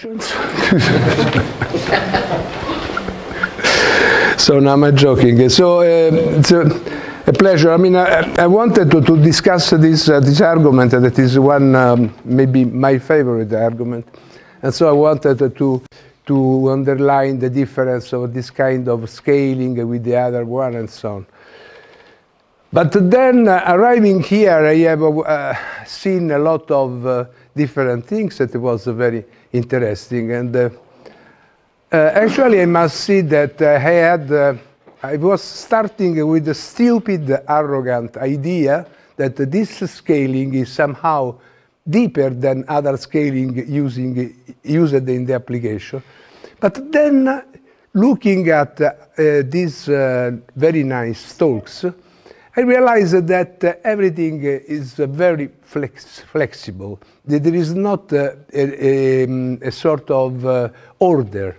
questions? so now I'm joking. So uh, it's a, a, pleasure. I mean, I, I wanted to, to, discuss this, uh, this argument that is one, um, maybe my favorite argument. And so I wanted to, to underline the difference of this kind of scaling with the other one and so on. But then uh, arriving here, I have uh, seen a lot of uh, different things that was very interesting. And uh, uh, actually, I must say that uh, I had, uh, I was starting with a stupid, arrogant idea that this scaling is somehow deeper than other scaling using, used in the application. But then, looking at uh, these uh, very nice talks, I realized that uh, everything uh, is uh, very flex flexible. That there is not a, a, um, a, sort of order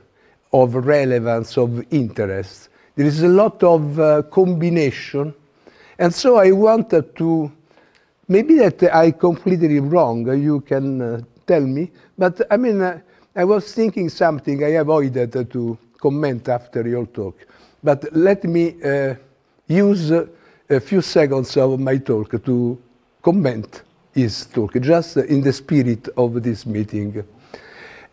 of relevance, of interest. There is a lot of combination. And so I wanted to, maybe that I completely wrong, you can tell me, but I mean, I was thinking something I avoided to comment after your talk, but let me uh, use a few seconds of my talk to comment his talk, just in the spirit of this meeting.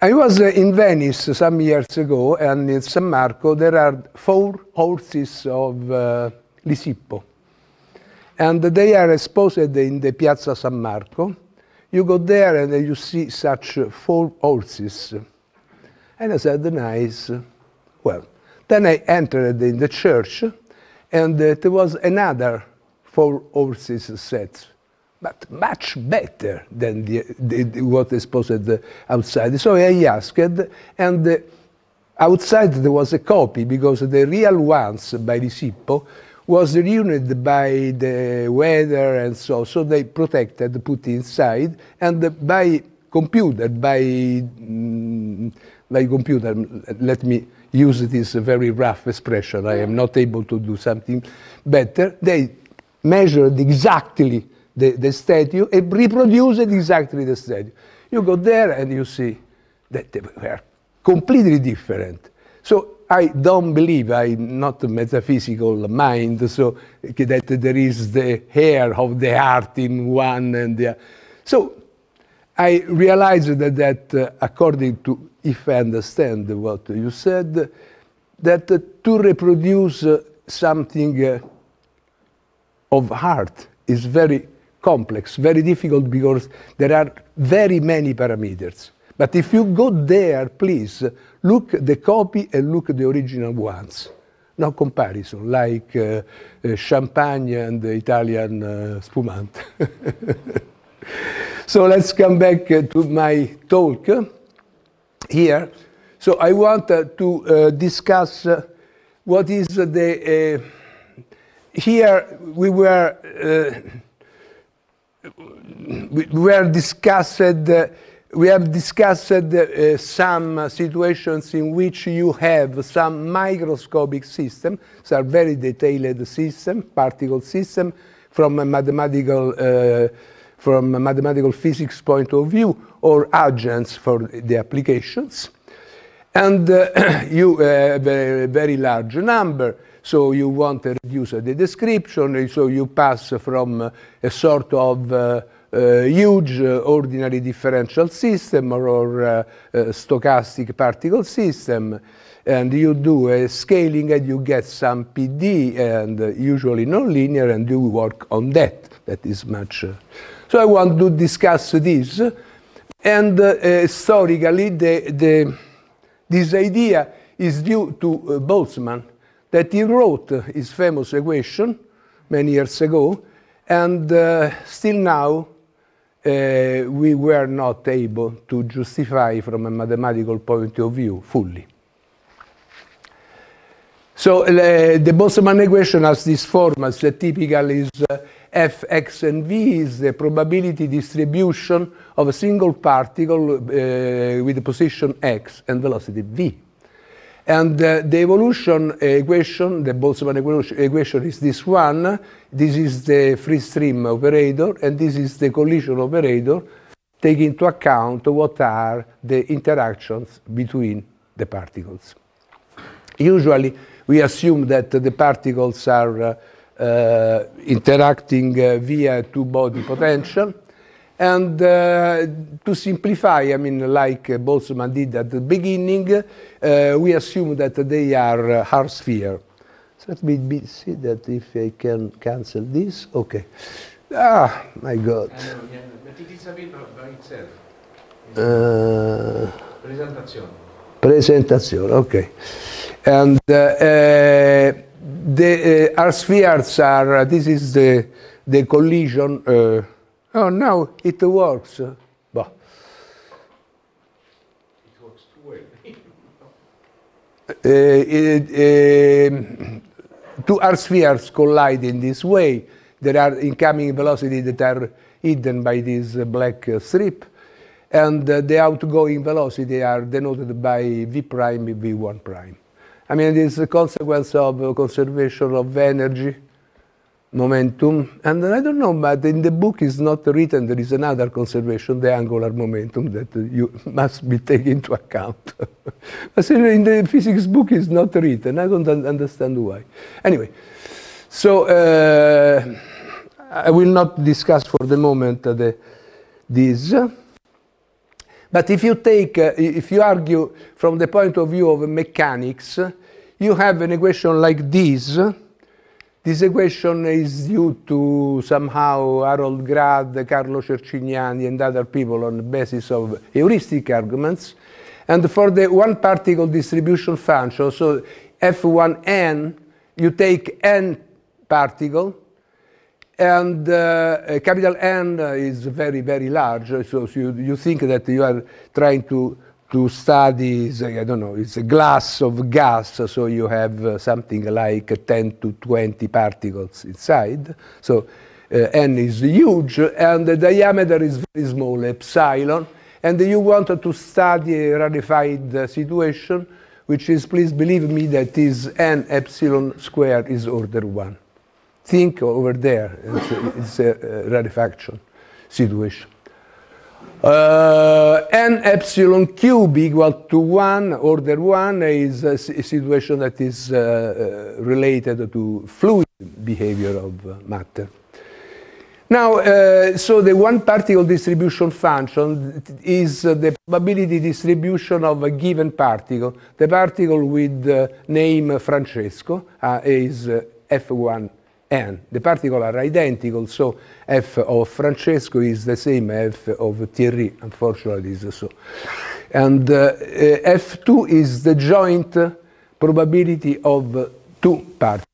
I was in Venice some years ago, and in San Marco there are four horses of uh, Lisippo. And they are exposed in the Piazza San Marco. You go there and you see such four horses. And I said, nice. Well, then I entered in the church and there was another four overseas sets, but much better than the, the, outside. So I asked, and outside there was a copy because the real ones by Ricippo was ruined by the weather and so so they protected put inside and by computer by mm, by computer let me use this very rough expression, I am not able to do something better. They measured exactly the, the statue and reproduced exactly the statue. You go there and you see that they were completely different. So I don't believe, I'm not a metaphysical mind, so that there is the hair of the art in one and the So I realized that, that uh, according to if I understand what you said, that to reproduce something uh, of art is very complex, very difficult because there are very many parameters. But if you go there, please look the copy and look the original ones. No comparison, like uh, uh, champagne and Italian uh, spumante. so let's come back uh, to my talk here. So I want uh, to uh, discuss uh, what is the here we were uh, we were discussed uh, we have discussed uh, some situations in which you have some microscopic system so are very detailed system particle system from a mathematical from a mathematical physics point of view or agents for the applications. And uh, you have a very large number, so you want to reduce the description, so you pass from a sort of uh, uh, huge uh, ordinary differential system or, or uh, uh, stochastic particle system, and you do a scaling and you get some PD and usually nonlinear, and you work on that. That is much. So I want to discuss this. And uh, historically, the, the, this idea is due to uh, Boltzmann, that he wrote his famous equation many years ago, and uh, still now uh, we were not able to justify from a mathematical point of view fully. So uh, the Boltzmann equation has this format that typical is uh, f, x, and v is the probability distribution of a single particle uh, with the position x and velocity v. And uh, the evolution equation, the Boltzmann equation is this one. This is the free stream operator, and this is the collision operator, taking into account what are the interactions between the particles. Usually, we assume that the particles are uh, uh, interacting uh, via two-body potential. And to simplify, I mean, like Boltzmann did at the beginning, we assume that they are hard sphere. So let me see that if I can cancel this. Okay. Ah, my God. But it is by itself. Uh, Presentation presentazione, okay. And uh, uh, the uh, our spheres are, uh, this is the, the collision. Uh, oh, now it works. Uh, two R spheres collide in this way. There are incoming velocities that are hidden by this black strip and uh, the outgoing velocity are denoted by v prime v1 prime. I mean, it's a consequence of uh, conservation of energy, momentum, and I don't know, but in the book is not written, there is another conservation, the angular momentum, that you must be taken into account. but in the physics book is not written, I don't un understand why. Anyway, so uh, I will not discuss for the moment uh, the, this. But if you take, uh, if you argue from the point of view of mechanics, you have an equation like this. This equation is due to somehow Harold Grad, Carlo Cercignani, and other people on the basis of heuristic arguments. And for the one particle distribution function, so f1n, you take n particle, and uh, capital N is very, very large. So you, you think that you are trying to to study, I don't know, it's a glass of gas, so you have uh, something like 10 to 20 particles inside. So uh, n is huge, and the diameter is very small, epsilon. And you want to study a rarefied uh, situation, which is, please believe me, that is n epsilon squared is order 1 think over there. It's, a, it's a rarefaction situation. Uh, n epsilon cube equal to 1, order 1, is a, a situation that is uh, uh, related to fluid behavior of uh, matter. Now, uh, so the one particle distribution function is the probability distribution of a given particle. The particle with name Francesco uh, is F1 and the particles are identical, so f of Francesco is the same f of Thierry, unfortunately is so. And uh, f2 is the joint probability of two particles.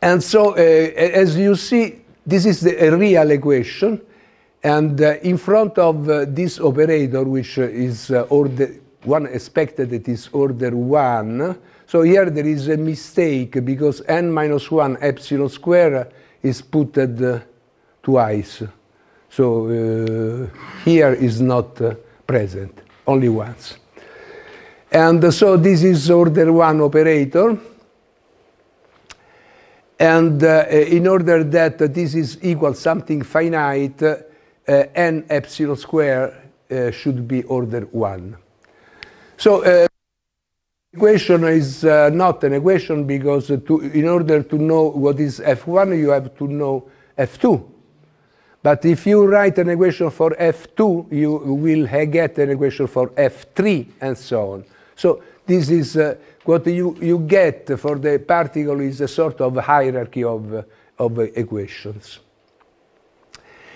And so, uh, as you see, this is the real equation, and uh, in front of uh, this operator, which is uh, order, one expected it is order 1, so here there is a mistake because n minus 1 epsilon square is put uh, twice. So uh, here is not uh, present, only once. And so this is order 1 operator. And uh, in order that this is equal something finite, uh, n epsilon square uh, should be order 1. So equation is uh, not an equation because to, in order to know what is f1 you have to know f2 but if you write an equation for f2 you will get an equation for f3 and so on so this is uh, what you, you get for the particle is a sort of hierarchy of, uh, of equations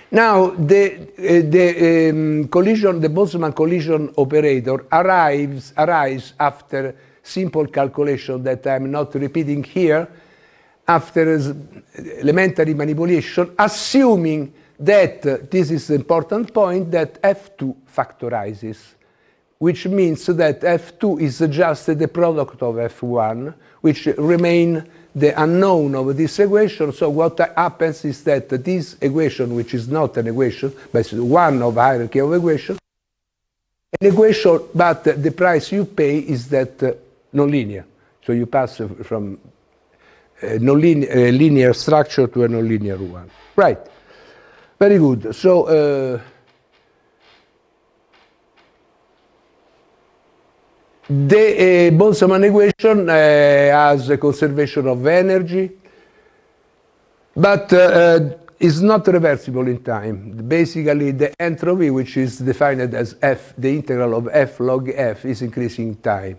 now, the, uh, the um, collision, the Boltzmann collision operator arrives, arrives after simple calculation that I'm not repeating here, after elementary manipulation, assuming that this is the important point, that F2 factorizes, which means that F2 is just the product of F1, which remain the unknown of this equation. So what happens is that this equation, which is not an equation, but one of hierarchy of equation, an equation, but the price you pay is that nonlinear. So you pass from a nonlinear linear structure to a nonlinear one. Right. Very good. So, uh, the uh, Boltzmann equation uh, has a conservation of energy, but uh, uh, is not reversible in time. Basically, the entropy, which is defined as f, the integral of f log f, is increasing time.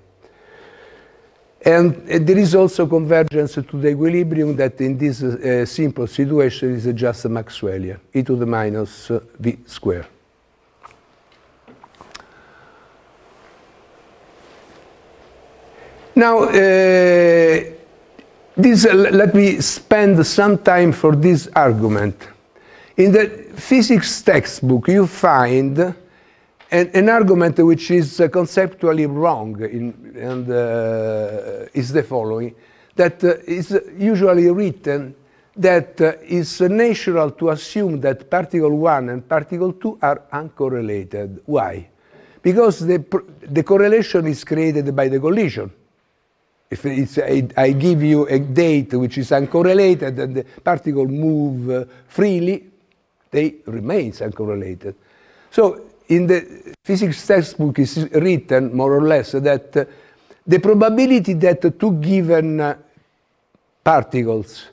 And uh, there is also convergence to the equilibrium that in this uh, simple situation is just Maxwellian, e to the minus uh, v square. Now, uh, this, uh, let me spend some time for this argument. In the physics textbook, you find an, an argument which is conceptually wrong in, and uh, is the following, that uh, is usually written that uh, it's natural to assume that particle 1 and particle 2 are uncorrelated. Why? Because the, the correlation is created by the collision. If I, I give you a date which is uncorrelated and the particles move freely, they remain uncorrelated. So in the physics textbook is written more or less that uh, the probability that two given uh, particles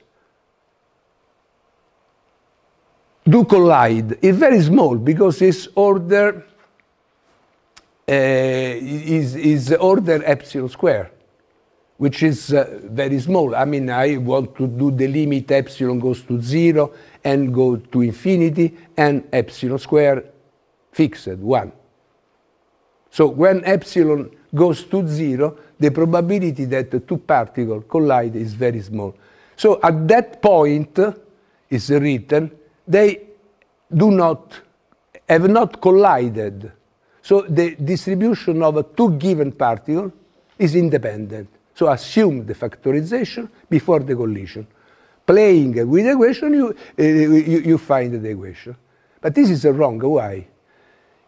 do collide is very small because its order uh, is, is order epsilon square which is uh, very small. I mean, I want to do the limit epsilon goes to zero and go to infinity and epsilon square fixed, 1. So when epsilon goes to 0, the probability that the two particles collide is very small. So at that point, it's written, they do not, have not collided. So the distribution of two given particles is independent. So assume the factorization before the collision. Playing with the equation, you, uh, you, you find the equation. But this is wrong. Why?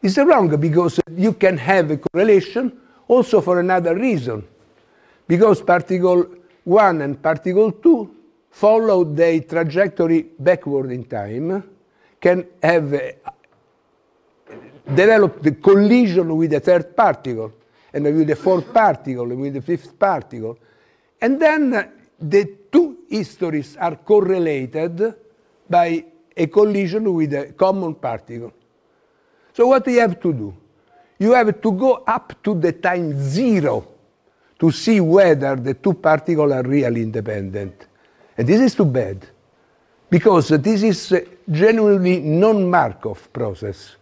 is wrong because you can have a correlation also for another reason because particle 1 and particle 2 follow their trajectory backward in time can have a, uh, develop the collision with the third particle and with the fourth particle and with the fifth particle and then uh, the two histories are correlated by a collision with a common particle so what you have to do? You have to go up to the time zero to see whether the two particles are really independent. And this is too bad, because this is genuinely non-Markov process.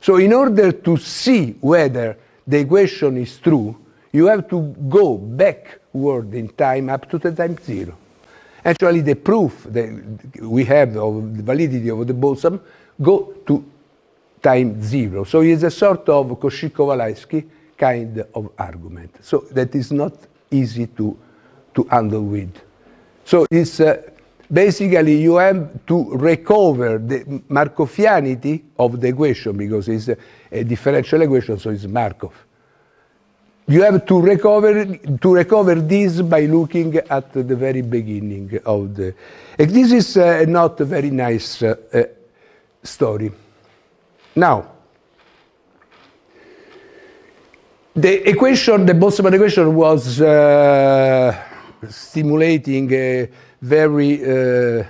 So in order to see whether the equation is true, you have to go backward in time up to the time zero. Actually, the proof that we have of the validity of the boson go to time zero. So it's a sort of koshiko kind of argument. So that is not easy to, to handle with. So it's uh, basically you have to recover the Markovianity of the equation because it's a, a differential equation, so it's Markov. You have to recover to recover this by looking at the very beginning of the. And this is uh, not a very nice uh, uh story. Now, the equation, the Boltzmann equation was uh, stimulating a very uh,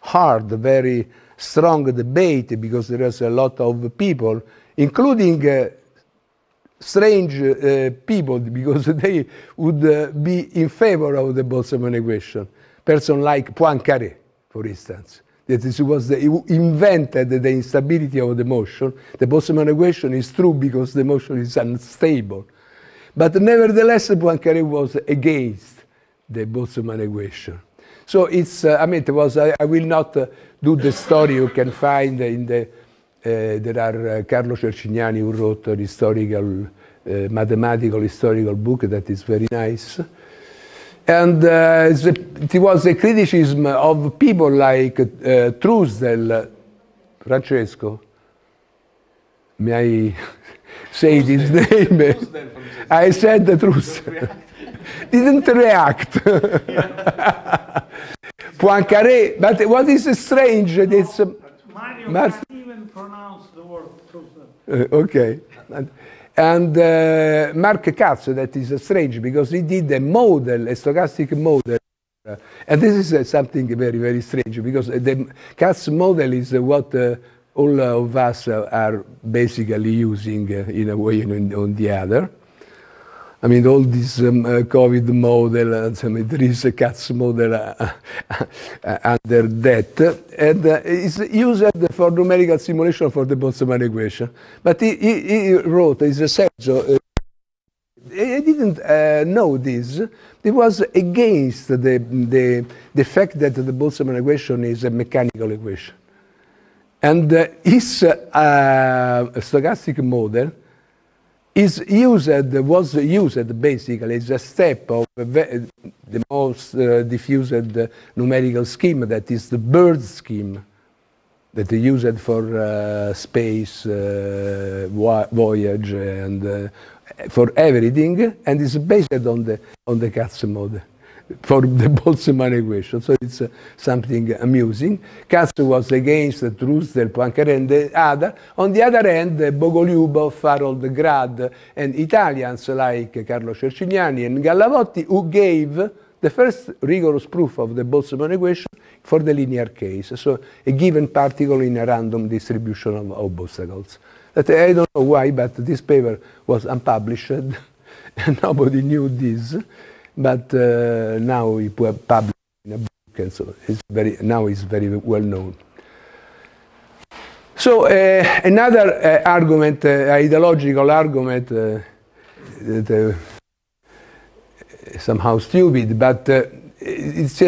hard, very strong debate because there was a lot of people, including uh, strange uh, people because they would uh, be in favor of the Boltzmann equation. Person like Poincaré, for instance that it was the, invented the instability of the motion. The Boltzmann equation is true because the motion is unstable. But nevertheless, Poincaré was against the Boltzmann equation. So it's, uh, I mean, it was, I, I will not uh, do the story you can find in the, uh, there are uh, Carlo Cercignani who wrote an historical, uh, mathematical historical book that is very nice. And uh, it was a criticism of people like uh, uh Francesco. May I say his name? I said the truth. Didn't react. Poincaré, but what is strange, no, it's... Uh, Mario can't even pronounce the word truth. Uh, okay. And uh, Mark Katz, that is strange because he did a model, a stochastic model. and this is uh, something very, very strange because the Katz model is uh, what uh, all of us are basically using in a way and on the other. I mean, all this um, uh, COVID model, uh, I mean, there is a CATS model uh, uh, under that, and uh, it's used for numerical simulation for the Boltzmann equation. But he, he, he wrote, is a Sergio, uh, I didn't know this. It was against the, the, the fact that the Boltzmann equation is a mechanical equation. And his stochastic model is used, was used basically as a step of the most uh, diffused numerical scheme that is the bird scheme that they used for uh, space uh, voyage and uh, for everything and is based on the on the Katz model. for the Boltzmann equation. So it's uh, something amusing. Castro was against uh, Drusdel, Poincaré and the other. On the other hand, uh, Bogolyubov, Harold Grad and Italians like Carlo Cercignani and Gallavotti who gave the first rigorous proof of the Boltzmann equation for the linear case. So a given particle in a random distribution of, obstacles. That I don't know why, but this paper was unpublished and nobody knew this. but uh, now it was published in a book, and so it's very now it's very well known. So uh, another uh, argument, uh, ideological argument, uh, that, somehow stupid, but it's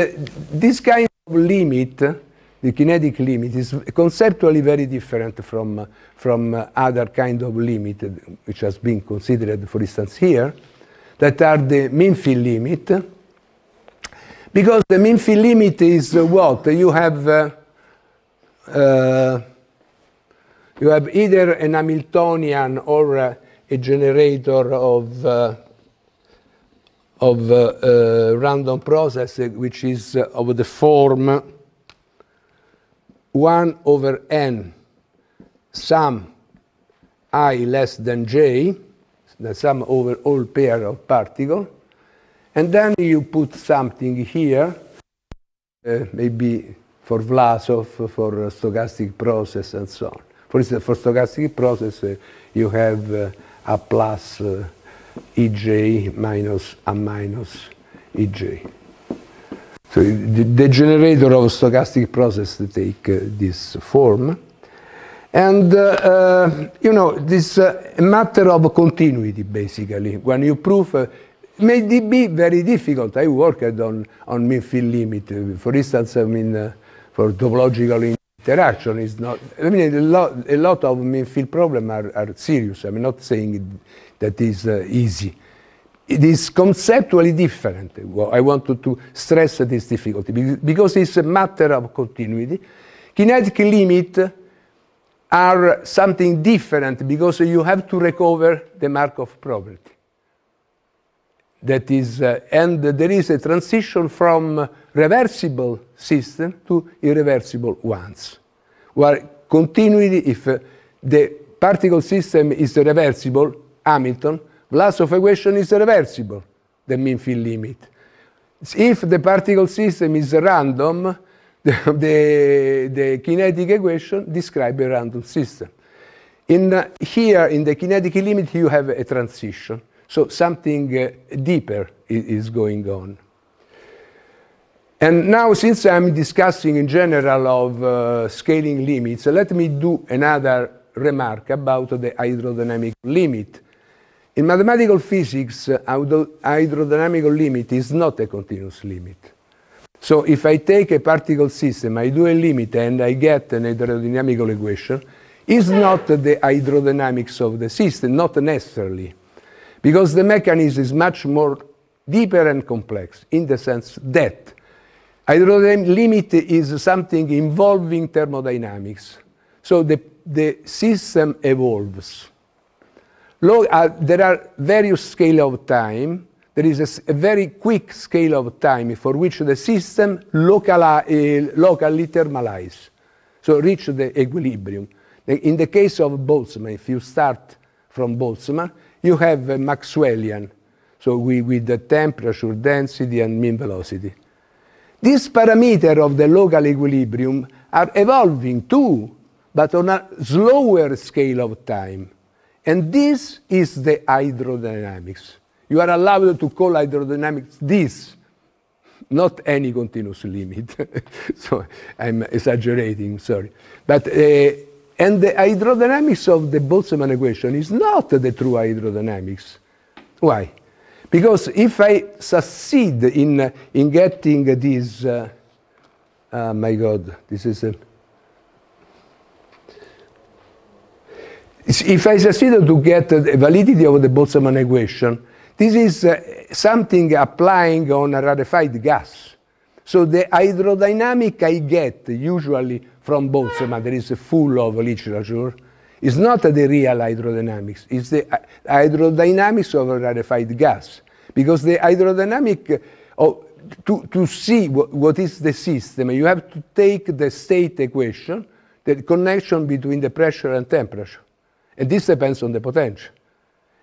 this kind of limit. The kinetic limit is conceptually very different from, from other kind of limit, which has been considered, for instance, here that are the mean field limit. Because the mean field limit is uh, what? You have, uh, uh, you have either an Hamiltonian or uh, a generator of, uh, of uh, random process, which is of the form 1 over n sum i less than j the sum over all pair of particles. And then you put something here, uh, maybe for Vlasov, for stochastic process and so on. For instance, for stochastic process, uh, you have uh, a plus uh, Ej minus a minus Ej. So the, the generator of stochastic process take uh, this form. And, uh, uh, you know, this uh, matter of continuity, basically. When you prove may be very difficult. I worked on, on mean field limit. For instance, I mean, uh, for topological interaction is not, I mean, a lot, a lot of mean field problems are, are serious. I'm not saying that is uh, easy. It is conceptually different. Well, I wanted to stress this difficulty because it's a matter of continuity. Kinetic limit are something different because you have to recover the Markov property. That is, uh, and there is a transition from reversible system to irreversible ones, where continually, if uh, the particle system is reversible, Hamilton, Vlasov equation is reversible, the mean field limit. If the particle system is random, the, the, kinetic equation describe a random system. In, uh, here, in the kinetic limit, you have a transition. So something uh, deeper is, is going on. And now, since I'm discussing in general of uh, scaling limits, let me do another remark about the hydrodynamic limit. In mathematical physics, uh, hydrodynamic limit is not a continuous limit. So if I take a particle system, I do a limit, and I get an hydrodynamical equation, it's not the hydrodynamics of the system, not necessarily, because the mechanism is much more deeper and complex in the sense that hydrodynamic limit is something involving thermodynamics. So the, the system evolves. Look, uh, there are various scale of time, there is a very quick scale of time for which the system locally eh, thermalizes, so reach the equilibrium. In the case of Boltzmann, if you start from Boltzmann, you have a Maxwellian, so with the temperature, density, and mean velocity. These parameter of the local equilibrium are evolving too, but on a slower scale of time. And this is the hydrodynamics you are allowed to call hydrodynamics this, not any continuous limit. so I'm exaggerating, sorry. But, uh, and the hydrodynamics of the Boltzmann equation is not the true hydrodynamics. Why? Because if I succeed in, in getting this, uh, oh my God, this is a, if I succeed to get the validity of the Boltzmann equation, this is uh, something applying on a rarefied gas. So the hydrodynamic I get usually from both, but there is full of literature, is not the real hydrodynamics, it's the uh, hydrodynamics of a rarefied gas. Because the hydrodynamic, oh, to, to see what, what is the system, you have to take the state equation, the connection between the pressure and temperature. And this depends on the potential.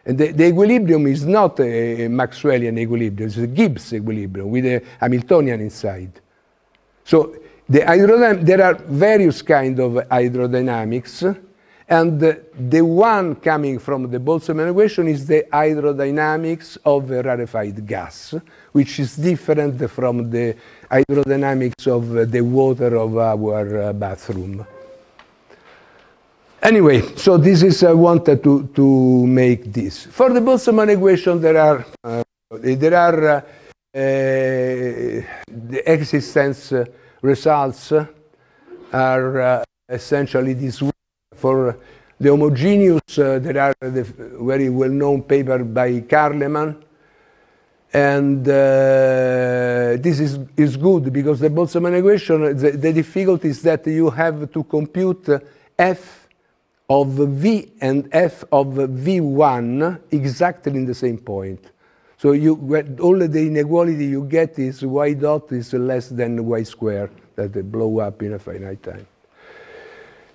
And the, the, equilibrium is not a, Maxwellian equilibrium, it's a Gibbs equilibrium with a Hamiltonian inside. So the there are various kinds of hydrodynamics, and the, the one coming from the Boltzmann equation is the hydrodynamics of a rarefied gas, which is different from the hydrodynamics of the water of our uh, bathroom. Anyway, so this is, I uh, wanted to, to make this. For the Boltzmann equation, there are, uh, there are uh, uh the existence uh, results are essentially this way. For the homogeneous, there are the very well-known paper by Carleman, and uh, this is, is good because the Boltzmann equation, the, the difficulty is that you have to compute f of V and F of V1 exactly in the same point. So you all the inequality you get is y dot is less than y square that they blow up in a finite time.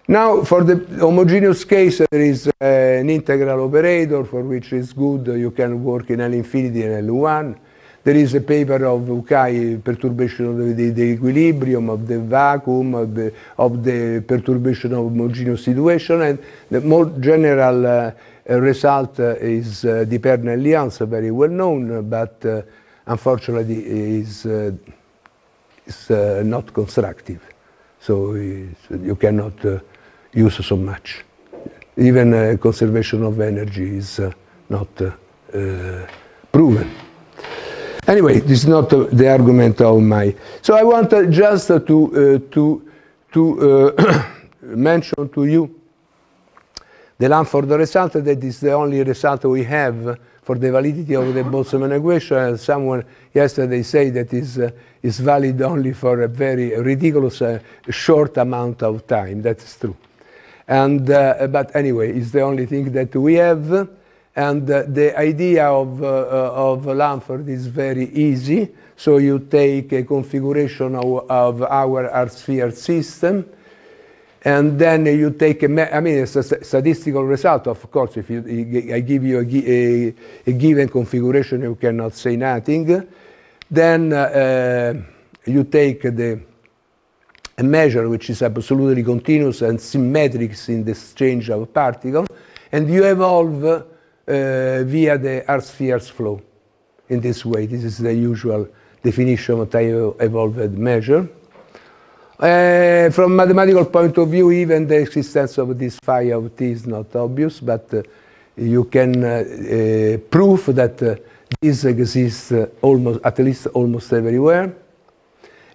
Now, for the homogeneous case, there is uh, an integral operator for which is good. You can work in L infinity and L1. There is a paper of Ukai, perturbation of the, the equilibrium, of the vacuum, of the, of the perturbation of homogeneous situation, and the more general uh, result uh, is uh, the Pernell Lians, uh, very well known, but uh, unfortunately is, uh, is uh, not constructive. So you cannot use so much. Even conservation of energy is not proven. Anyway, this is not uh, the argument of my. So I want uh, just uh, to uh, to to uh, mention to you the Lanford result. That is the only result we have for the validity of the uh-huh. Boltzmann equation. someone yesterday said that is uh, is valid only for a very ridiculous short amount of time. That's true. And but anyway, it's the only thing that we have. And the idea of, uh, uh, of Lanford is very easy. So you take a configuration of, of our R-sphere system, and then you take a, I mean, it's a statistical result, of course. If you, I give you a, a, a given configuration, you cannot say nothing. Then uh, uh, you take the a measure which is absolutely continuous and symmetric in the exchange of particles, and you evolve uh, via the earth spheres flow. In this way, this is the usual definition of time evolved measure. Uh, from mathematical point of view, even the existence of this phi of t is not obvious, but uh, you can uh, uh prove that uh, this exists almost, at least almost everywhere.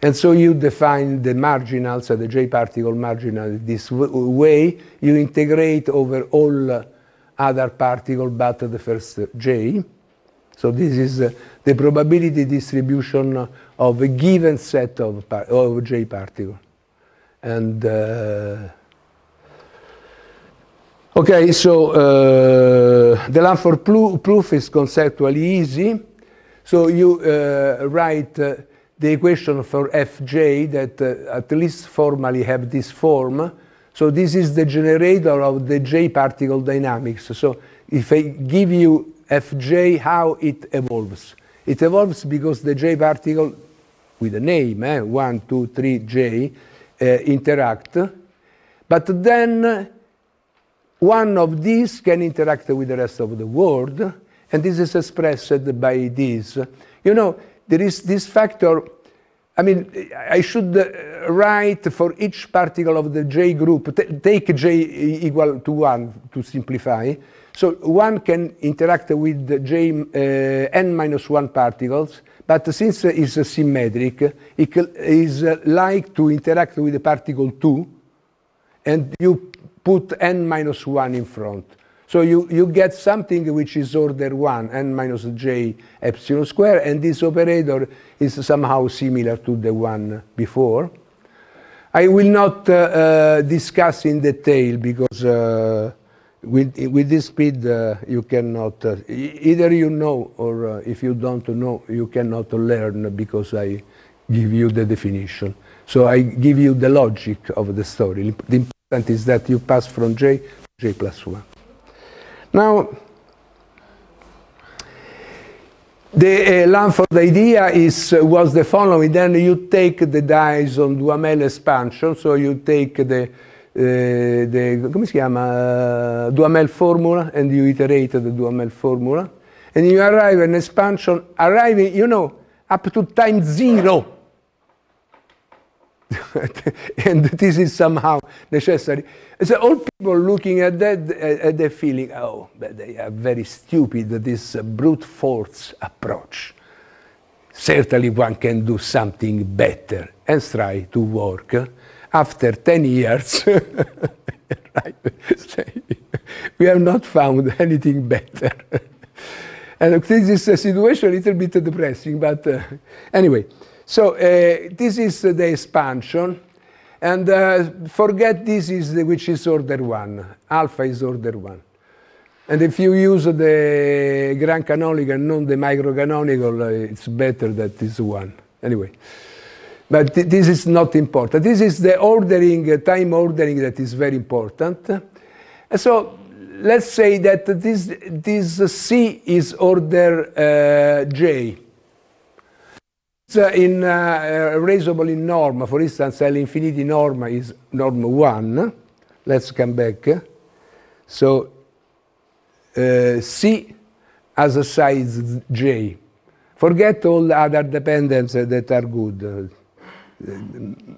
And so you define the marginals, the J particle marginal this way. You integrate over all other particle but the first j. So this is uh, the probability distribution of a given set of, of j particle. And uh, okay, so uh, the Lanford pl proof is conceptually easy. So you uh, write uh, the equation for fj that uh, at least formally have this form so this is the generator of the J particle dynamics. So if I give you Fj, how it evolves? It evolves because the J particle, with a name, eh, 1, 2, 3, J, uh, interact. But then one of these can interact with the rest of the world, and this is expressed by this. You know, there is this factor I mean, I should uh, write for each particle of the J group, T take J equal to 1 to simplify. So 1 can interact with J, uh, n minus 1 particles, but since it's symmetric, it is uh, like to interact with the particle 2, and you put n minus 1 in front. So you, you get something which is order 1, n minus j epsilon square, and this operator is somehow similar to the one before. I will not uh, uh, discuss in detail because uh, with, with this speed uh, you cannot, uh, either you know or uh, if you don't know, you cannot learn because I give you the definition. So I give you the logic of the story. The important is that you pass from j to j plus 1. Now, the uh, Lanford idea is, uh, was the following. Then you take the Dyson on Duhamel expansion, so you take the, Uh, the, come si chiama? Uh, Duhamel formula, and you iterate the Duhamel formula, and you arrive an expansion, arriving, you know, up to time zero. and this is somehow necessary. So all people looking at that, at the feeling, oh, they are very stupid, this uh, brute force approach. Certainly one can do something better and try to work. Uh, after 10 years, right, we have not found anything better. and this is a situation a little bit depressing, but uh, anyway. So uh, this is the expansion. And uh, forget this is the, which is order one. Alpha is order one. And if you use the grand canonical, not the micro canonical, uh, it's better that this one. Anyway, but th this is not important. This is the ordering, uh, time ordering that is very important. so let's say that this, this C is order uh, J. Uh, in uh, uh reasonable in norm, for instance, L infinity norm is norm 1. Let's come back. So uh, C has a size J. Forget all other dependencies uh, that are good,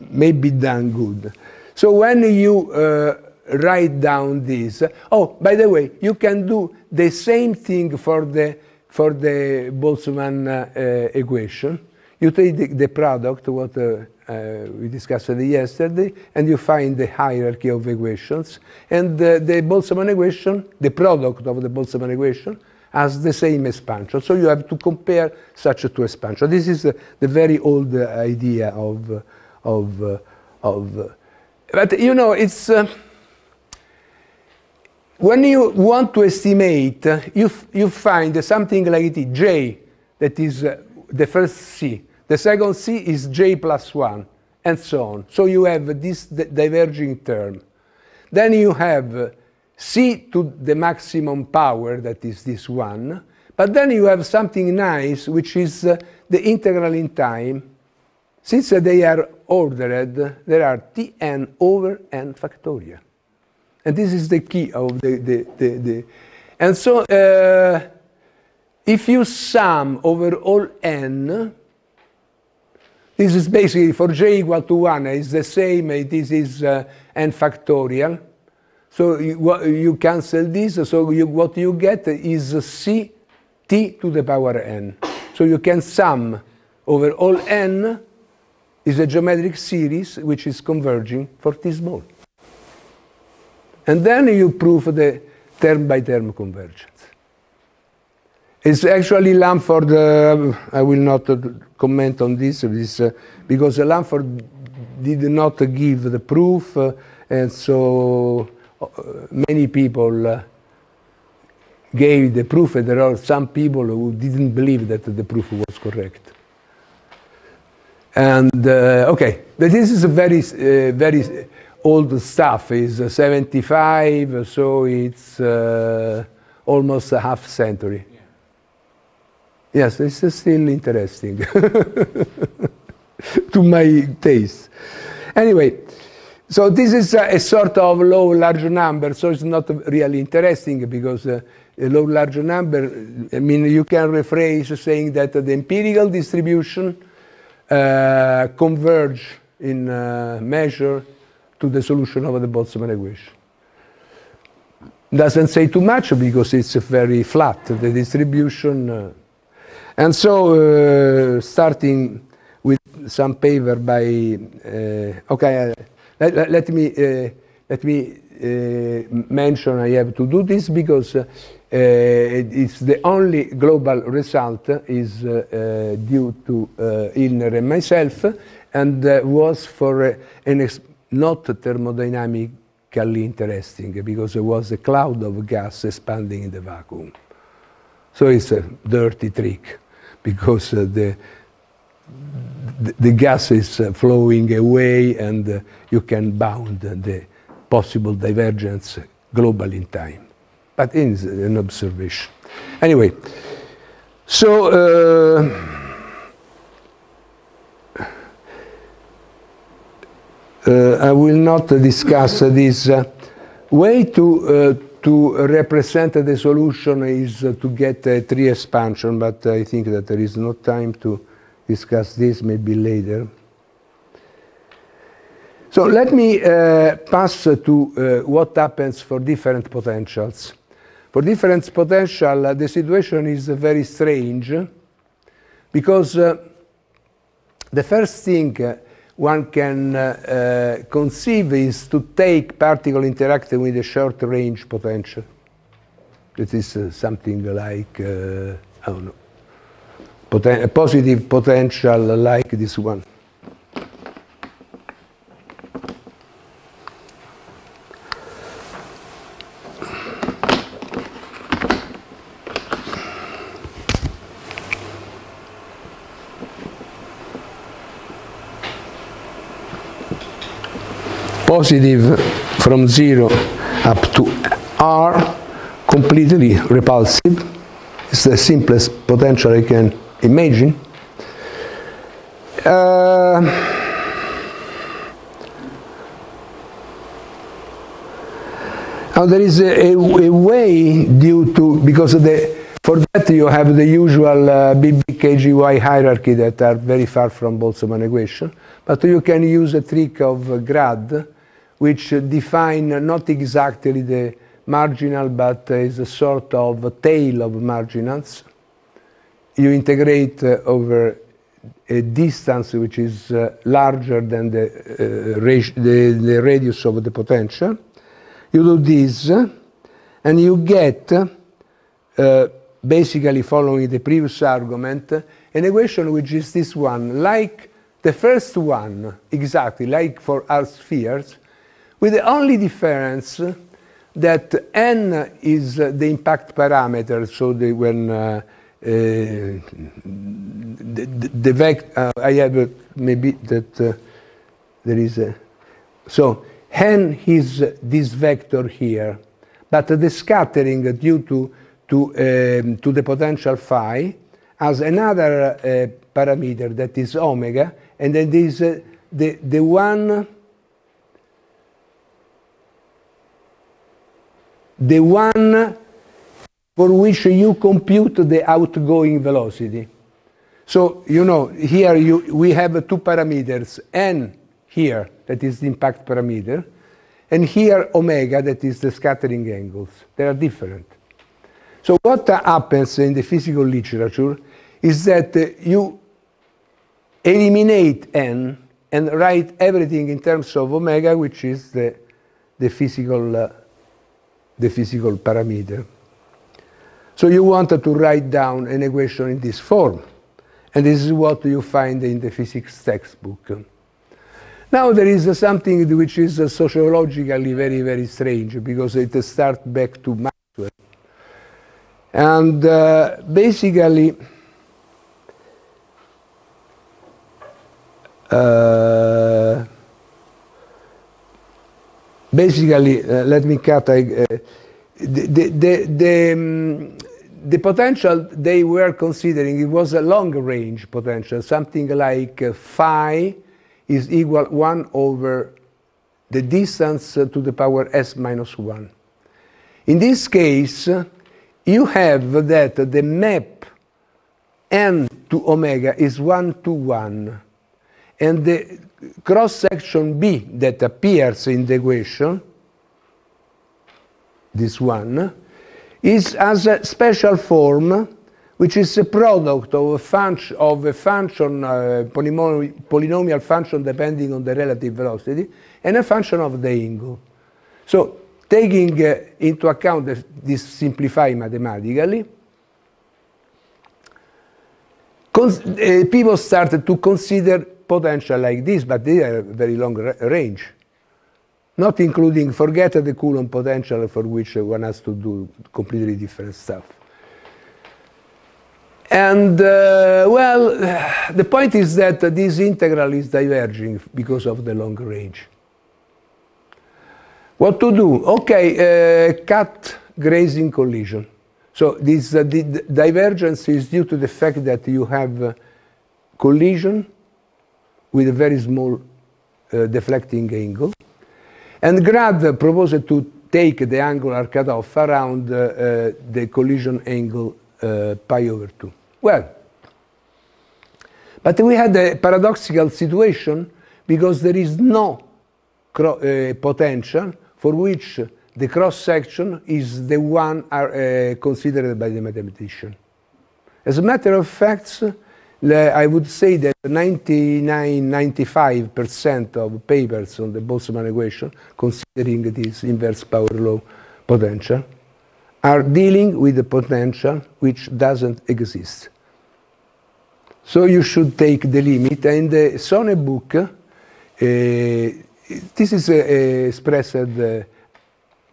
maybe done good. So when you uh, write down this, oh, by the way, you can do the same thing for the, for the Boltzmann equation. You take the, the product, what uh, uh, we discussed yesterday, and you find the hierarchy of equations. And uh, the Boltzmann equation, the product of the Boltzmann equation, has the same expansion. So you have to compare such two expansions. This is uh, the very old uh, idea of, uh, of, of uh, but you know, it's, uh, when you want to estimate, uh, you, you find something like it, J, that is the first C, the second C is J plus 1, and so on. So you have this diverging term. Then you have uh, C to the maximum power, that is this one, but then you have something nice, which is uh, the integral in time. Since uh, they are ordered, there are tn over n factorial. And this is the key of the... the, the, the. And so, uh, if you sum over all n, this is basically for j equal to 1, it's the same, eh, this is uh, n factorial. So you, you cancel this, so you, what you get is c t to the power n. So you can sum over all n is a geometric series which is converging for T small. And then you prove the term by term convergence. It's actually Lamford. Uh, I will not uh, comment on this, uh, this uh, because Lamford did not give the proof, uh, and so many people gave the proof, and there are some people who didn't believe that the proof was correct. And okay, this is a very, very old stuff. It's 75, so it's almost a half century. Yes, it's still interesting to my taste. Anyway, so this is a, a, sort of low large number, so it's not really interesting because uh, a low large number, I mean, you can rephrase saying that the empirical distribution uh, converge in uh, measure to the solution of the Boltzmann equation. Doesn't say too much because it's very flat, the distribution. Uh, and so, uh, starting with some paper by, uh, okay, uh, let, let, me, let me uh, uh, mention I have to do this because uh, it's the only global result is due to Ilner and myself and was for an not thermodynamically interesting because it was a cloud of gas expanding in the vacuum. So it's a dirty trick because uh, the, the, gas is uh, flowing away and uh, you can bound the possible divergence globally in time. But it is an observation. Anyway, so uh, uh, I will not discuss this uh, way to to represent the solution is to get a tree expansion, but I think that there is no time to discuss this, maybe later. So let me uh, pass to uh, what happens for different potentials. For different potential, uh, the situation is very strange because the first thing one can uh, uh, conceive is to take particle interacting with a short range potential. That is uh, something like, uh, I don't know, poten positive potential like this one. positive from 0 up to R completely repulsive. It's the simplest potential I can imagine. Uh, now there is a, a, a, way due to, because the, for that you have the usual uh, BBKGY hierarchy that are very far from Boltzmann equation, but you can use a trick of grad which define not exactly the marginal, but is a sort of tail of marginals. You integrate uh, over a distance which is uh, larger than the, uh, the, the radius of the potential. You do this, and you get basically following the previous argument, an equation which is this one, like the first one, exactly, like for our spheres, with the only difference that n is the impact parameter, so the, when uh, uh, the, the, vector, uh, I have a, uh, maybe that uh, there is a, so n is this vector here, but the scattering due to, to, um, to the potential phi has another uh, parameter that is omega, and then this the, the one the one for which you compute the outgoing velocity. So, you know, here you, we have two parameters, n here, that is the impact parameter, and here omega, that is the scattering angles. They are different. So what happens in the physical literature is that uh, you eliminate n and write everything in terms of omega, which is the, the physical uh, the physical parameter. So you wanted to write down an equation in this form, and this is what you find in the physics textbook. Now there is something which is sociologically very, very strange, because it starts back to Maxwell. And uh, basically, uh, Basically, uh, let me cut. Uh, um, the potential they were considering, it was a long-range potential, something like uh, phi is equal 1 over the distance to the power s minus 1. In this case, you have that the map n to omega is 1 to 1, and the cross-section B that appears in the equation, this one, is as a special form which is a product of a function, of a function uh, polynomial, polynomial function depending on the relative velocity and a function of the angle. So taking uh, into account this simplify mathematically, uh, people started to consider potential like this, but they are very long range. Not including, forget the Coulomb potential for which one has to do completely different stuff. And uh, well, the point is that this integral is diverging because of the long range. What to do? Okay, uh, cut grazing collision. So this uh, divergence is due to the fact that you have uh, collision with a very small uh, deflecting angle. And Grad proposed to take the angular cutoff around uh, uh, the collision angle uh, pi over 2. Well, but we had a paradoxical situation because there is no uh, potential for which the cross section is the one are, uh, considered by the mathematician. As a matter of fact, I would say that 99%-95% of papers on the Boltzmann equation, considering this inverse power law potential, are dealing with a potential which doesn't exist. So you should take the limit. And the uh, Sonne book, uh, this is uh, expressed. Uh,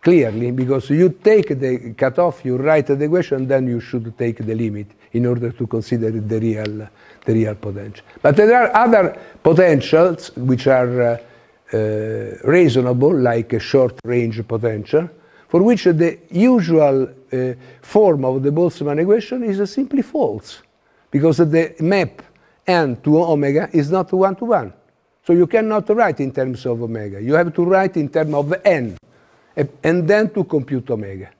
clearly because you take the cutoff, you write the equation, then you should take the limit in order to consider the real, the real potential. But there are other potentials which are uh, uh, reasonable, like a short-range potential, for which the usual uh, form of the Boltzmann equation is simply false, because the map n to omega is not one-to-one. -one. So you cannot write in terms of omega. You have to write in terms of n and then to compute omega.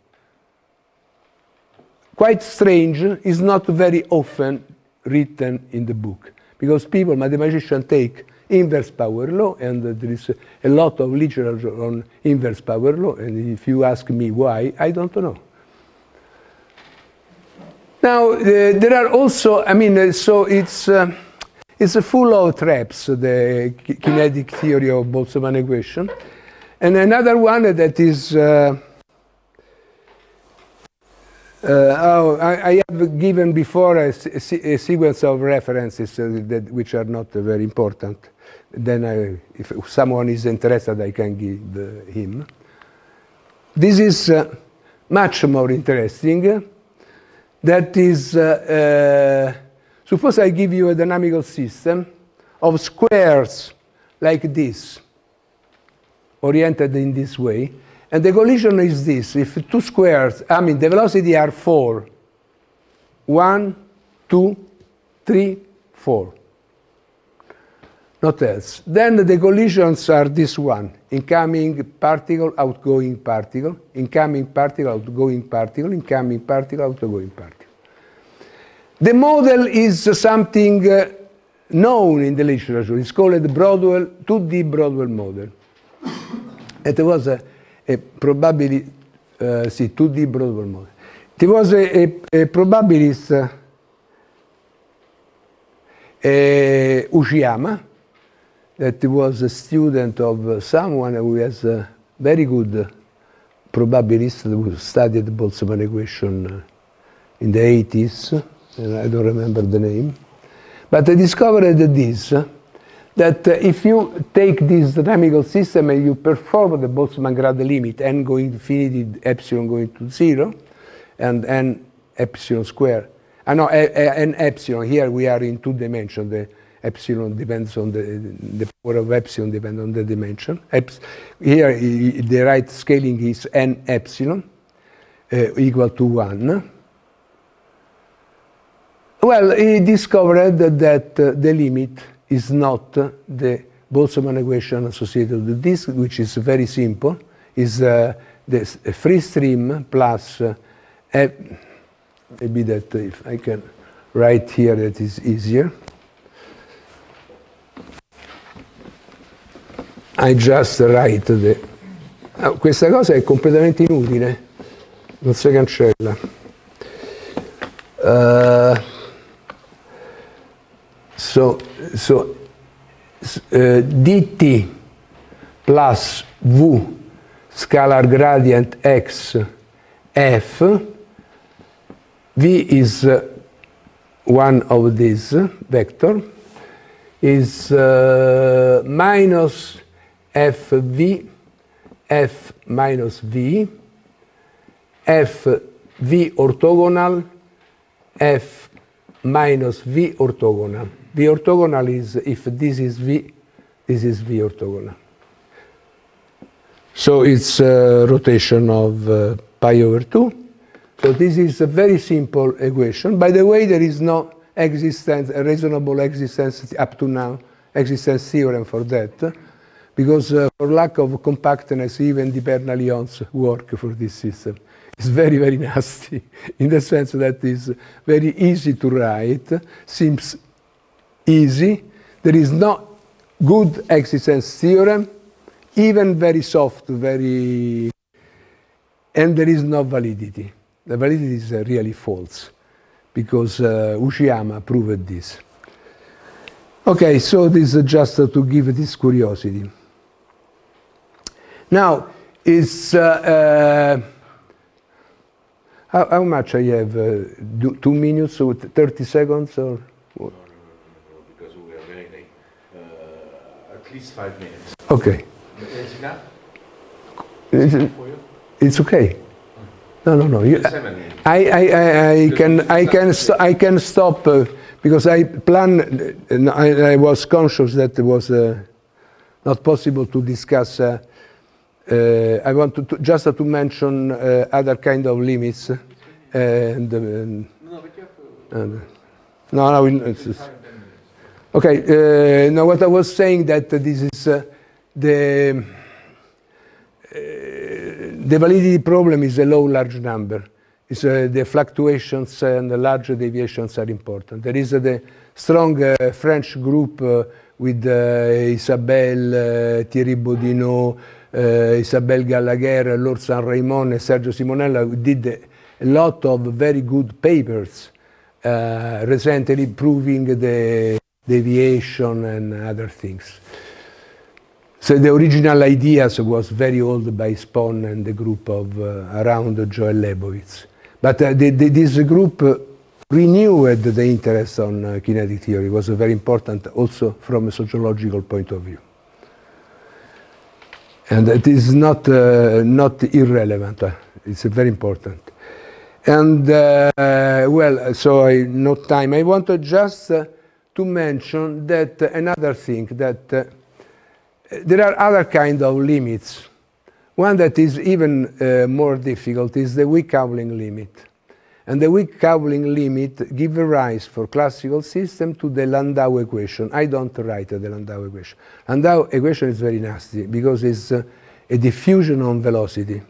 Quite strange, is not very often written in the book because people, mathematicians, take inverse power law, and uh, there is a lot of literature on inverse power law. And if you ask me why, I don't know. Now uh, there are also, I mean, uh, so it's uh, it's full of traps the kinetic theory of Boltzmann equation. And another one that is, uh, uh, oh, I, I, have given before a, a, sequence of references uh, that, which are not very important. Then I, if someone is interested, I can give him. This is uh, much more interesting. That is, uh, suppose I give you a dynamical system of squares like this oriented in this way. And the collision is this. If two squares, I mean, the velocity are four. One, two, three, four. Not else. Then the collisions are this one. Incoming particle, outgoing particle. Incoming particle, outgoing particle. Incoming particle, outgoing particle. The model is something uh, known in the literature. It's called the Broadwell, 2D Broadwell model. It was a, a probability, uh, eh, sì, 2D Broadway model. It was a, a, a probabilist uh, eh, Uchiyama, that was a student of someone who has a very good probabilist who studied Boltzmann equation in the 80s, and I don't remember the name. But I discovered this. that uh, if you take this dynamical system and you perform the Boltzmann-Grad limit, n going to infinity, epsilon going to zero, and n epsilon square. I uh, know n epsilon, here we are in two dimensions. The epsilon depends on the, the power of epsilon depends on the dimension. Eps here the right scaling is n epsilon uh, equal to 1. Well, he discovered that uh, the limit is not the Boltzmann equation associated with this, which is very simple, is uh, this free stream plus, uh, maybe that if I can write here that is easier. I just write the... Oh, questa cosa è completamente inutile, non si cancella. Uh, So, so uh, eh, dt plus v scalar gradient x f v is uh, one of these vector is uh, minus fv f minus v f v orthogonal f minus v orthogonal the orthogonal is if this is V, this is V orthogonal. So it's a rotation of uh, pi over 2. So this is a very simple equation. By the way, there is no existence, a reasonable existence up to now, existence theorem for that, because uh, for lack of compactness, even the Bernoulli's work for this system is very, very nasty, in the sense that it's very easy to write, seems easy. There is not good existence theorem, even very soft, very... And there is no validity. The validity is uh, really false, because uh, Uchiyama proved this. Okay, so this is just uh, to give this curiosity. Now, it's... Uh, uh how, how, much I have? Do, two minutes or 30 seconds or... What? least five minutes. Okay. It's, it's okay. No, no, no. You, I, I, I, I can, I can, I can stop uh, because I plan. Uh, I, I, was conscious that it was uh, not possible to discuss. Uh, uh, I want to, to, just to mention uh, other kind of limits, and, no, no, no, no, Okay. Uh, now, what I was saying that this is uh, uh, the validity problem is a low large number. It's the fluctuations and the large deviations are important. There is the strong French group with Isabelle Thierry bodino Isabelle Gallagher, San Sanraimon, and Sergio Simonella, who did a lot of very good papers recently proving the deviation and other things. So the original ideas was very old by Spohn and the group of uh, around Joel Lebowitz. But uh, the, the, this group uh, renewed the interest on uh, kinetic theory. It was very important also from a sociological point of view. And it is not, uh, not irrelevant. Uh, it's very important. And well, so I, no time. I want to just to mention that uh, another thing, that uh, there are other kind of limits. One that is even uh, more difficult is the weak coupling limit. And the weak coupling limit give rise for classical system to the Landau equation. I don't write the Landau equation. Landau equation is very nasty because it's a diffusion on velocity.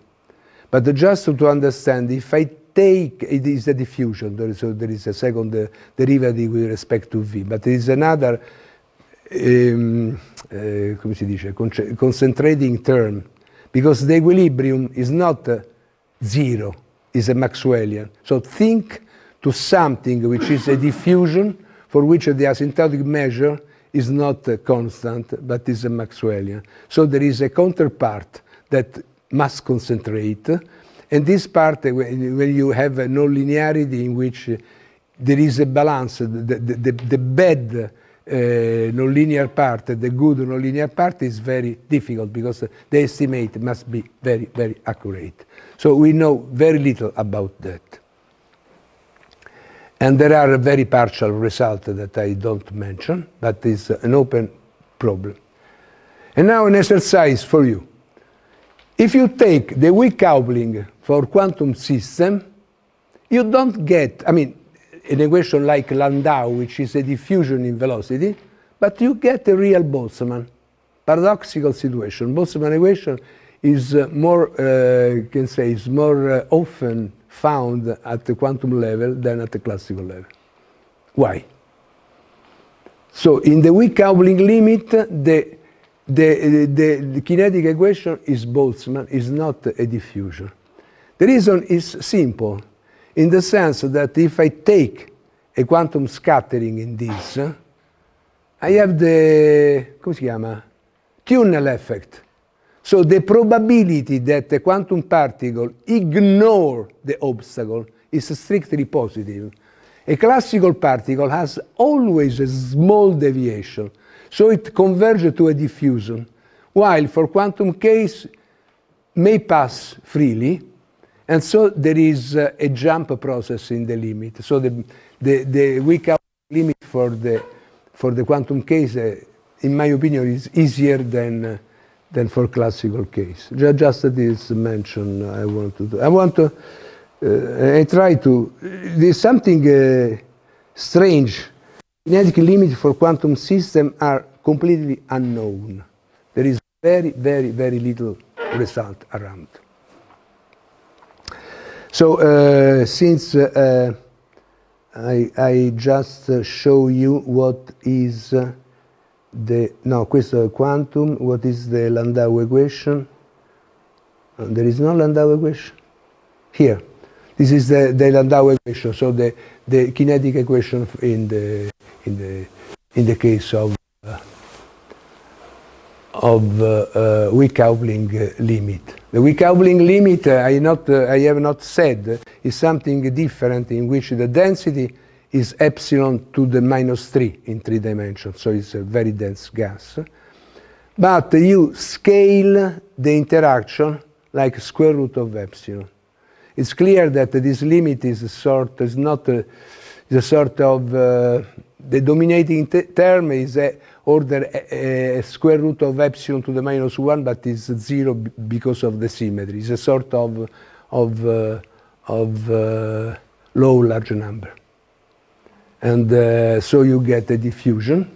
But just to understand, if I take it is a diffusion. There is a, there is a second uh, derivative with respect to V, but there is another um, uh, come si dice concentrating term because the equilibrium is not uh, zero, it's a Maxwellian. So think to something which is a diffusion for which the asymptotic measure is not uh, constant but is a Maxwellian. So there is a counterpart that must concentrate. And this part, eh, when you have a nonlinearity in which eh, there is a balance, the, the, the, the bad uh, nonlinear part, the good nonlinear part is very difficult because the estimate must be very, very accurate. So we know very little about that. And there are very partial results that I don't mention, but it's an open problem. And now an exercise for you. If you take the weak coupling for quantum system, you don't get, I mean, an equation like Landau, which is a diffusion in velocity, but you get a real Boltzmann. Paradoxical situation. Boltzmann equation is uh, more, uh, can say, is more uh, often found at the quantum level than at the classical level. Why? So in the weak coupling limit, the the, the, the, kinetic equation is Boltzmann, is not a diffusion. The reason is simple, in the sense that if I take a quantum scattering in this, I have the, come si chiama? Tunnel effect. So the probability that a quantum particle ignore the obstacle is strictly positive. A classical particle has always a small deviation, so it converges to a diffusion, while for quantum case may pass freely, and so there is uh, a jump process in the limit. So the, the, the weak limit for the, for the quantum case, uh, in my opinion, is easier than, uh, than for classical case. Just, this mention I want to do. I want to, uh, I try to, uh, there's something uh, strange Kinetic limits for quantum systems are completely unknown. There is very, very, very little result around. So uh, since uh, uh I, I, just uh, show you what is uh, the, no, questo è quantum, what is the Landau equation? Uh, there is no Landau equation? Here. This is the, the Landau equation, so the, the kinetic equation in the in the in the case of uh, of uh, uh, weak coupling uh, limit. The weak coupling limit, uh, I, not, uh, I have not said, is something different in which the density is epsilon to the minus 3 in three dimensions, so it's a very dense gas. But you scale the interaction like square root of epsilon. It's clear that this limit is a sort, is not a, is a sort of the dominating term is uh, order eh, eh, square root of epsilon to the minus 1, but it's 0 because of the symmetry. It's a sort of, of, uh, of uh, low large number. And uh, so you get a diffusion.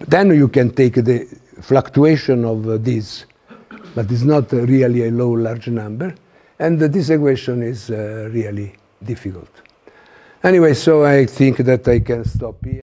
Then you can take the fluctuation of uh, this, but it's not really a low large number. And this equation is really difficult. Anyway, so I think that I can stop here.